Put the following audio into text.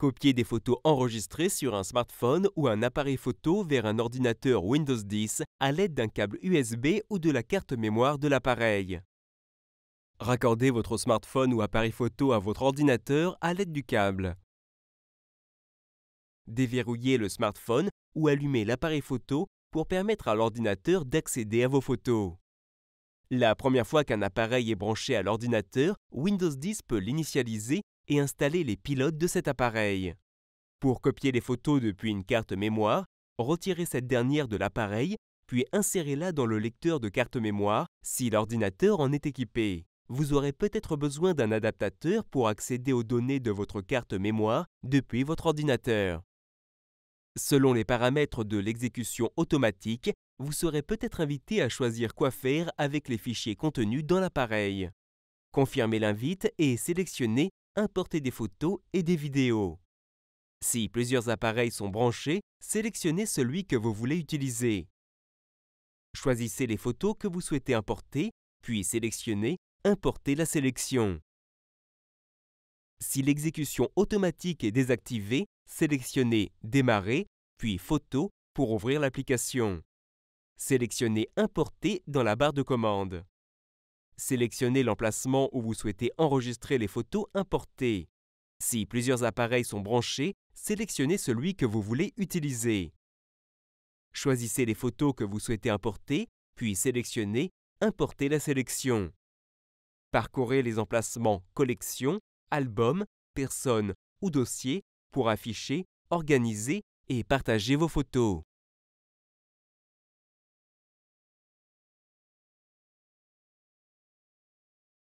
Copier des photos enregistrées sur un smartphone ou un appareil photo vers un ordinateur Windows 10 à l'aide d'un câble USB ou de la carte mémoire de l'appareil. Raccordez votre smartphone ou appareil photo à votre ordinateur à l'aide du câble. Déverrouillez le smartphone ou allumez l'appareil photo pour permettre à l'ordinateur d'accéder à vos photos. La première fois qu'un appareil est branché à l'ordinateur, Windows 10 peut l'initialiser et installer les pilotes de cet appareil. Pour copier les photos depuis une carte mémoire, retirez cette dernière de l'appareil, puis insérez-la dans le lecteur de carte mémoire si l'ordinateur en est équipé. Vous aurez peut-être besoin d'un adaptateur pour accéder aux données de votre carte mémoire depuis votre ordinateur. Selon les paramètres de l'exécution automatique, vous serez peut-être invité à choisir quoi faire avec les fichiers contenus dans l'appareil. Confirmez l'invite et sélectionnez importer des photos et des vidéos. Si plusieurs appareils sont branchés, sélectionnez celui que vous voulez utiliser. Choisissez les photos que vous souhaitez importer, puis sélectionnez Importer la sélection. Si l'exécution automatique est désactivée, sélectionnez Démarrer, puis Photos pour ouvrir l'application. Sélectionnez Importer dans la barre de commande. Sélectionnez l'emplacement où vous souhaitez enregistrer les photos importées. Si plusieurs appareils sont branchés, sélectionnez celui que vous voulez utiliser. Choisissez les photos que vous souhaitez importer, puis sélectionnez Importer la sélection. Parcourez les emplacements Collection, Album, Personne ou Dossier pour afficher, organiser et partager vos photos.